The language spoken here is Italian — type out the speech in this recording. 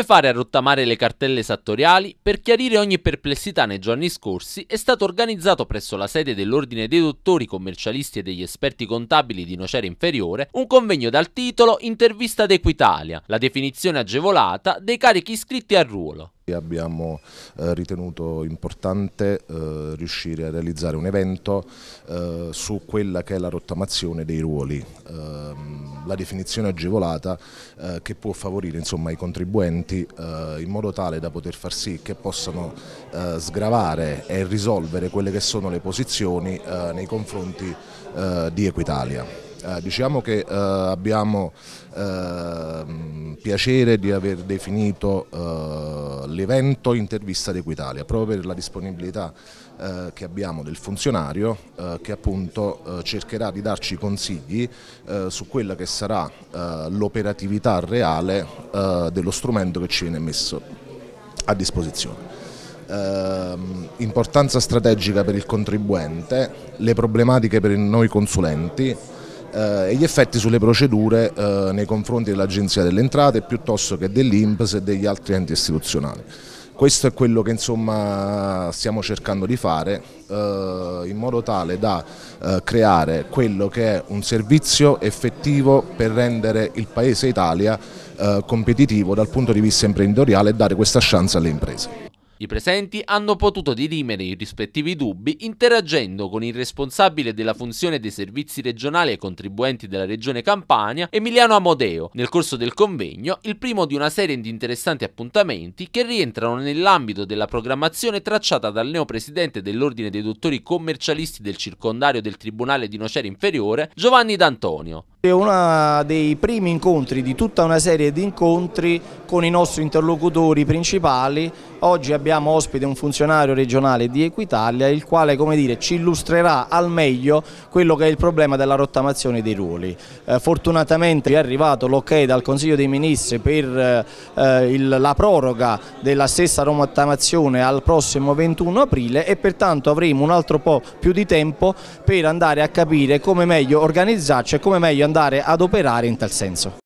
Come fare a rottamare le cartelle esattoriali? Per chiarire ogni perplessità nei giorni scorsi è stato organizzato presso la sede dell'Ordine dei Dottori Commercialisti e degli Esperti Contabili di Nocera Inferiore un convegno dal titolo Intervista ad Equitalia, la definizione agevolata dei carichi iscritti al ruolo. Abbiamo eh, ritenuto importante eh, riuscire a realizzare un evento eh, su quella che è la rottamazione dei ruoli, ehm, la definizione agevolata eh, che può favorire insomma, i contribuenti eh, in modo tale da poter far sì che possano eh, sgravare e risolvere quelle che sono le posizioni nei confronti di Equitalia. Eh, diciamo che eh, abbiamo eh, piacere di aver definito eh, l'evento intervista d'Equitalia proprio per la disponibilità eh, che abbiamo del funzionario che appunto cercherà di darci consigli su quella che sarà l'operatività reale dello strumento che ci viene messo a disposizione. Eh, importanza strategica per il contribuente, le problematiche per noi consulenti, eh, e gli effetti sulle procedure eh, nei confronti dell'Agenzia delle Entrate piuttosto che dell'Inps e degli altri enti istituzionali. Questo è quello che insomma, stiamo cercando di fare eh, in modo tale da eh, creare quello che è un servizio effettivo per rendere il Paese Italia eh, competitivo dal punto di vista imprenditoriale e dare questa chance alle imprese. I presenti hanno potuto dirimere i rispettivi dubbi interagendo con il responsabile della funzione dei servizi regionali ai contribuenti della regione Campania, Emiliano Amodeo, nel corso del convegno, il primo di una serie di interessanti appuntamenti che rientrano nell'ambito della programmazione tracciata dal neopresidente dell'Ordine dei Dottori Commercialisti del circondario del Tribunale di Nocera Inferiore, Giovanni D'Antonio. È uno dei primi incontri di tutta una serie di incontri con i nostri interlocutori principali. Oggi abbiamo ospite un funzionario regionale di Equitalia il quale come dire, ci illustrerà al meglio quello che è il problema della rottamazione dei ruoli. Eh, fortunatamente è arrivato l'ok dal Consiglio dei Ministri per eh, il, la proroga della stessa rottamazione al prossimo 21 aprile e pertanto avremo un altro po' più di tempo per andare a capire come meglio organizzarci e come meglio andare andare ad operare in tal senso.